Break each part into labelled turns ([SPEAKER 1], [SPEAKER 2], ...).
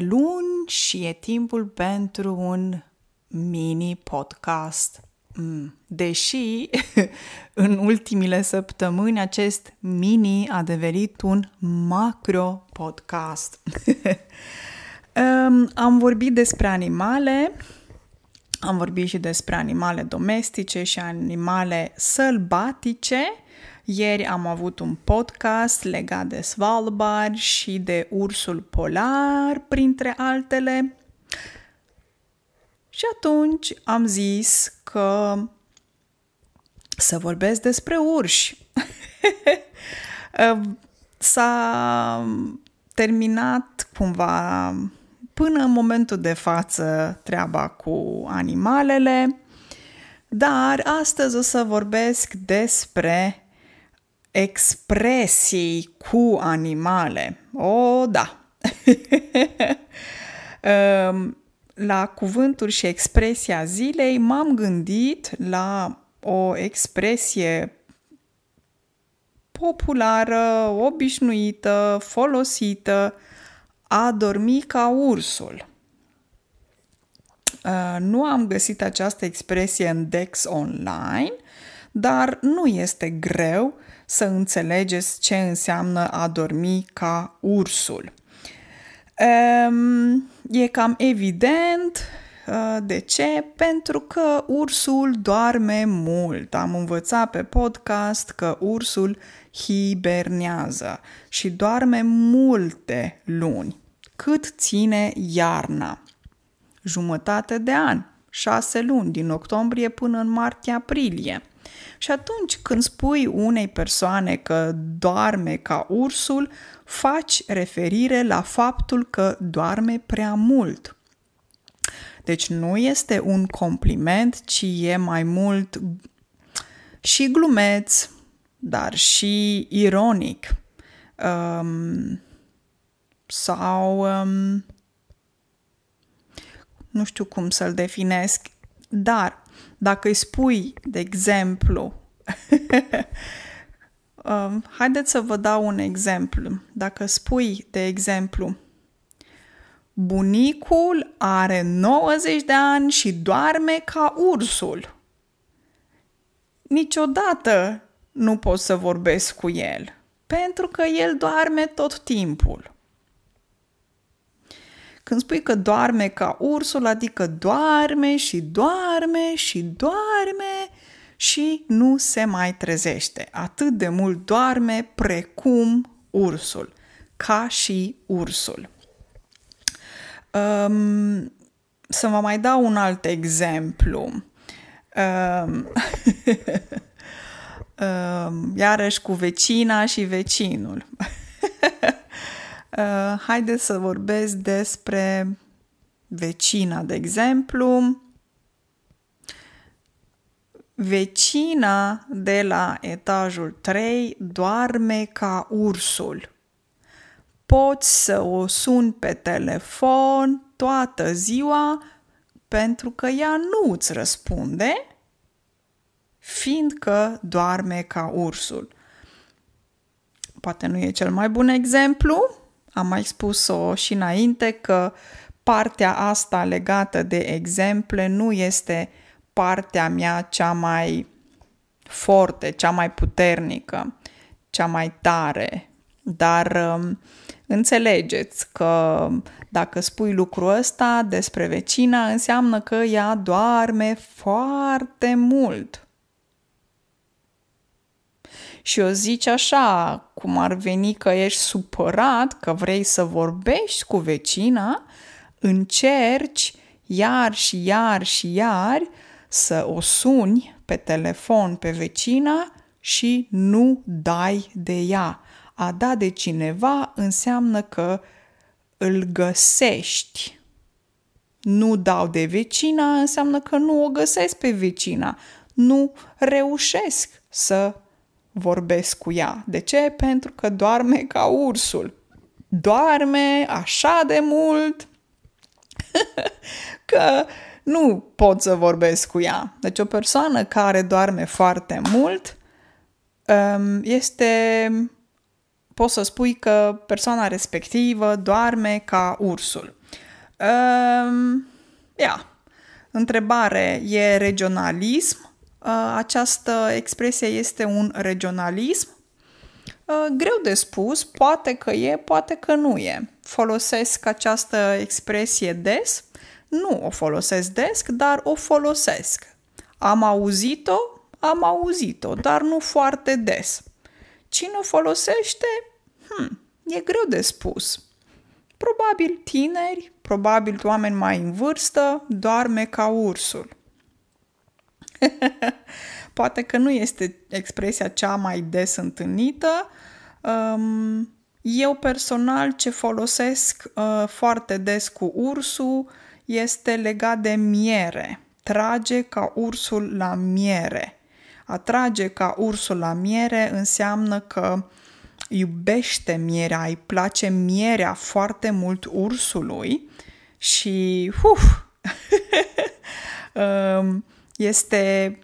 [SPEAKER 1] luni și e timpul pentru un mini podcast. Mm. Deși în ultimile săptămâni acest mini a devenit un macro podcast. am vorbit despre animale, am vorbit și despre animale domestice și animale sălbatice, ieri am avut un podcast legat de Svalbard și de ursul polar, printre altele. Și atunci am zis că să vorbesc despre urși. S-a terminat cumva până în momentul de față treaba cu animalele, dar astăzi o să vorbesc despre expresii cu animale. O, da! Ehm, la cuvântul și expresia zilei m-am gândit la o expresie populară, obișnuită, folosită, a dormi ca ursul. Ehm, nu am găsit această expresie în Dex Online, dar nu este greu să înțelegeți ce înseamnă a dormi ca ursul. E cam evident ă, de ce? Pentru că ursul doarme mult. Am învățat pe podcast că ursul hibernează și doarme multe luni. Cât ține iarna? Jumătate de an, șase luni, din octombrie până în martie-aprilie. Și atunci când spui unei persoane că doarme ca ursul, faci referire la faptul că doarme prea mult. Deci nu este un compliment, ci e mai mult și glumeț, dar și ironic. Um, sau um, nu știu cum să-l definesc, dar dacă îi spui, de exemplu, um, haideți să vă dau un exemplu. Dacă spui, de exemplu, bunicul are 90 de ani și doarme ca ursul. Niciodată nu pot să vorbesc cu el, pentru că el doarme tot timpul. Când spui că doarme ca ursul, adică doarme și doarme și doarme și nu se mai trezește. Atât de mult doarme precum ursul, ca și ursul. Um, să vă mai dau un alt exemplu. Um, um, iarăși cu vecina și vecinul. Uh, haideți să vorbesc despre vecina, de exemplu. Vecina de la etajul 3 doarme ca ursul. Poți să o suni pe telefon toată ziua pentru că ea nu îți răspunde, fiindcă doarme ca ursul. Poate nu e cel mai bun exemplu, am mai spus-o și înainte că partea asta legată de exemple nu este partea mea cea mai forte, cea mai puternică, cea mai tare. Dar um, înțelegeți că dacă spui lucrul ăsta despre vecina, înseamnă că ea doarme foarte mult și o zici așa, cum ar veni că ești supărat, că vrei să vorbești cu vecina, încerci iar și iar și iar să o suni pe telefon pe vecina și nu dai de ea. A da de cineva înseamnă că îl găsești. Nu dau de vecina înseamnă că nu o găsesc pe vecina. Nu reușesc să vorbesc cu ea. De ce? Pentru că doarme ca ursul. Doarme așa de mult că nu pot să vorbesc cu ea. Deci o persoană care doarme foarte mult um, este, poți să spui că persoana respectivă doarme ca ursul. Um, ia, întrebare, e regionalism Uh, această expresie este un regionalism? Uh, greu de spus, poate că e, poate că nu e. Folosesc această expresie des? Nu o folosesc des, dar o folosesc. Am auzit-o? Am auzit-o, dar nu foarte des. Cine o folosește? Hmm, e greu de spus. Probabil tineri, probabil oameni mai în vârstă, doarme ca ursul. Poate că nu este expresia cea mai des întâlnită. Um, eu personal ce folosesc uh, foarte des cu ursul este legat de miere. Trage ca ursul la miere. A trage ca ursul la miere înseamnă că iubește mierea, îi place mierea foarte mult ursului și uf, um, este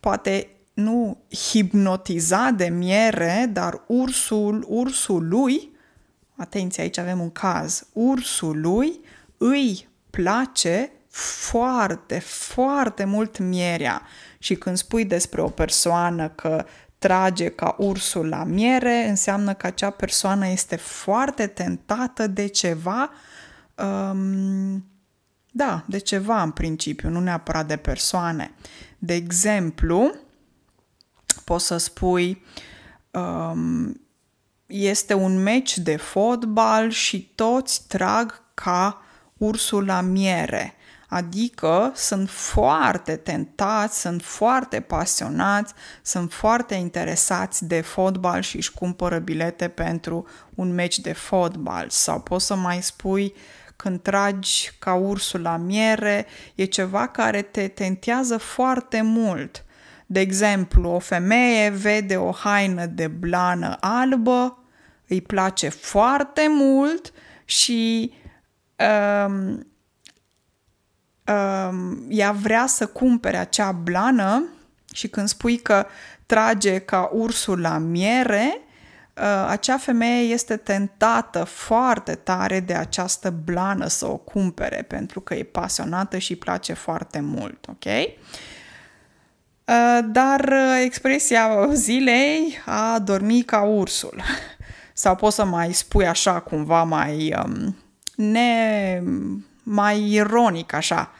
[SPEAKER 1] poate nu hipnotizat de miere, dar ursul, ursul lui. atenție, aici avem un caz, Ursul lui, îi place foarte, foarte mult mierea. Și când spui despre o persoană că trage ca ursul la miere, înseamnă că acea persoană este foarte tentată de ceva um, da, de ceva în principiu, nu neapărat de persoane. De exemplu, poți să spui um, este un meci de fotbal și toți trag ca ursul la miere. Adică sunt foarte tentați, sunt foarte pasionați, sunt foarte interesați de fotbal și își cumpără bilete pentru un meci de fotbal. Sau poți să mai spui uh, când tragi ca ursul la miere, e ceva care te tentează foarte mult. De exemplu, o femeie vede o haină de blană albă, îi place foarte mult și um, um, ea vrea să cumpere acea blană și când spui că trage ca ursul la miere, Uh, acea femeie este tentată foarte tare de această blană să o cumpere pentru că e pasionată și îi place foarte mult, ok? Uh, dar uh, expresia zilei a dormi ca ursul. Sau poți să mai spui așa cumva mai um, ne mai ironic așa.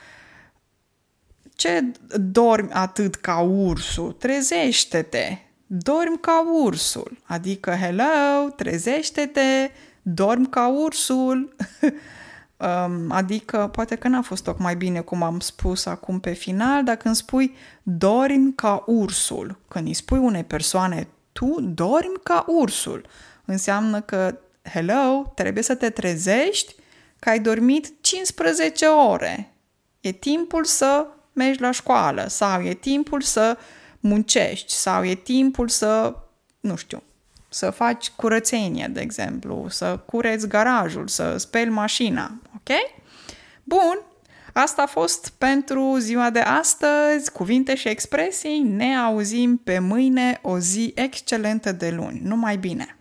[SPEAKER 1] Ce dormi atât ca ursul? Trezește-te, dorm ca ursul, adică hello, trezește-te, dorm ca ursul, um, adică poate că n-a fost tocmai bine cum am spus acum pe final, dar când spui dorm ca ursul, când îi spui unei persoane tu dormi ca ursul, înseamnă că hello, trebuie să te trezești că ai dormit 15 ore. E timpul să mergi la școală sau e timpul să uh, muncești sau e timpul să, nu știu, să faci curățenie, de exemplu, să cureți garajul, să speli mașina, ok? Bun, asta a fost pentru ziua de astăzi, cuvinte și expresii, ne auzim pe mâine, o zi excelentă de luni, numai bine!